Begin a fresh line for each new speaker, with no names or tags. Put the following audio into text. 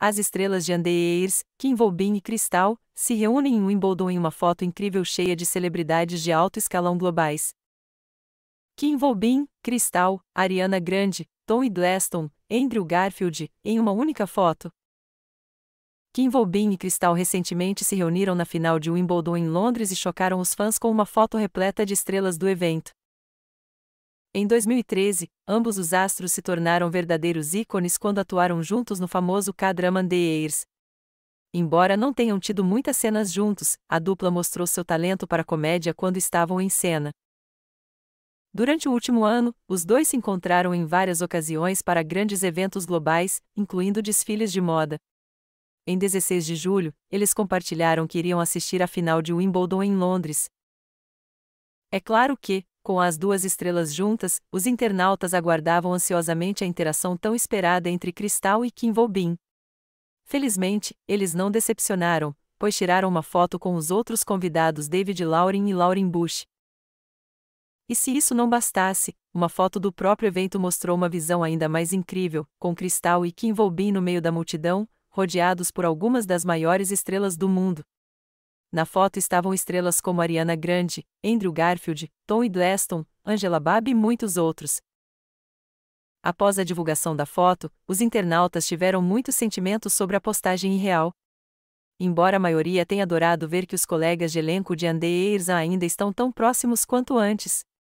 As estrelas de Andeers, Kim e Cristal, se reúnem em Wimbledon em uma foto incrível cheia de celebridades de alto escalão globais. Kim Volbin, Cristal, Ariana Grande, Tom Hiddleston, Andrew Garfield, em uma única foto. Kim Volbin e Cristal recentemente se reuniram na final de Wimbledon em Londres e chocaram os fãs com uma foto repleta de estrelas do evento. Em 2013, ambos os astros se tornaram verdadeiros ícones quando atuaram juntos no famoso K-drama The Heirs. Embora não tenham tido muitas cenas juntos, a dupla mostrou seu talento para comédia quando estavam em cena. Durante o último ano, os dois se encontraram em várias ocasiões para grandes eventos globais, incluindo desfiles de moda. Em 16 de julho, eles compartilharam que iriam assistir à final de Wimbledon em Londres. É claro que, com as duas estrelas juntas, os internautas aguardavam ansiosamente a interação tão esperada entre Cristal e Kim Volbin. Felizmente, eles não decepcionaram, pois tiraram uma foto com os outros convidados David Lauren e Lauren Bush. E se isso não bastasse, uma foto do próprio evento mostrou uma visão ainda mais incrível, com Cristal e Kim Volbin no meio da multidão, rodeados por algumas das maiores estrelas do mundo. Na foto estavam estrelas como Ariana Grande, Andrew Garfield, Tom Hiddleston, Angela Babb e muitos outros. Após a divulgação da foto, os internautas tiveram muitos sentimentos sobre a postagem irreal. Embora a maioria tenha adorado ver que os colegas de elenco de Andeers ainda estão tão próximos quanto antes,